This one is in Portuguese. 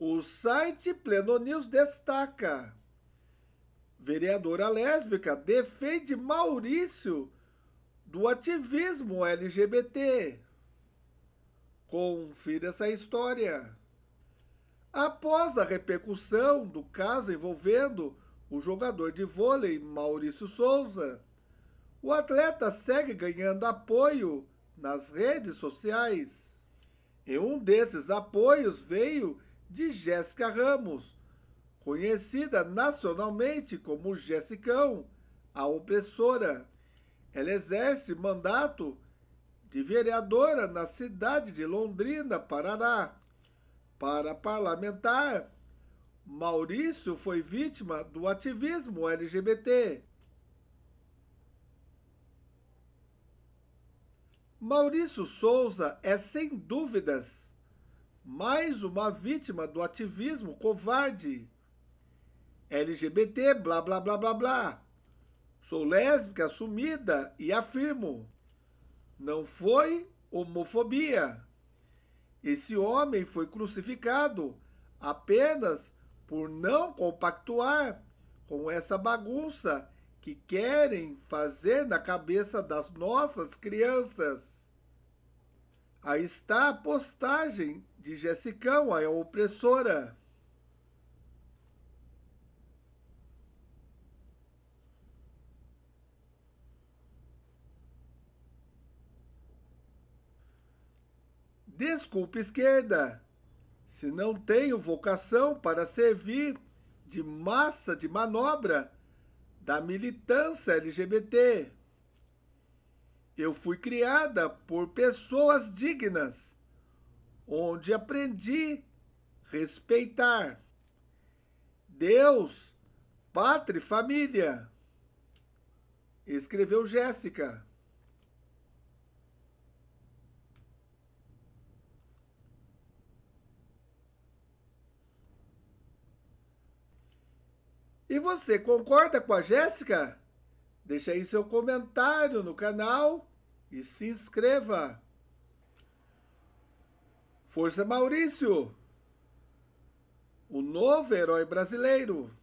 O site Pleno News destaca: vereadora lésbica defende Maurício do ativismo LGBT. Confira essa história. Após a repercussão do caso envolvendo o jogador de vôlei Maurício Souza, o atleta segue ganhando apoio nas redes sociais. E um desses apoios veio de Jéssica Ramos, conhecida nacionalmente como Jessicão, a opressora. Ela exerce mandato de vereadora na cidade de Londrina, Paraná. Para parlamentar, Maurício foi vítima do ativismo LGBT. Maurício Souza é, sem dúvidas, mais uma vítima do ativismo covarde. LGBT, blá blá blá blá blá. Sou lésbica assumida e afirmo. Não foi homofobia. Esse homem foi crucificado apenas por não compactuar com essa bagunça que querem fazer na cabeça das nossas crianças. Aí está a postagem de Jessicão, é a opressora. Desculpe, esquerda, se não tenho vocação para servir de massa de manobra da militância LGBT. Eu fui criada por pessoas dignas, onde aprendi respeitar. Deus, pátria e família, escreveu Jéssica. E você concorda com a Jéssica? Deixe aí seu comentário no canal e se inscreva. Força Maurício, o novo herói brasileiro.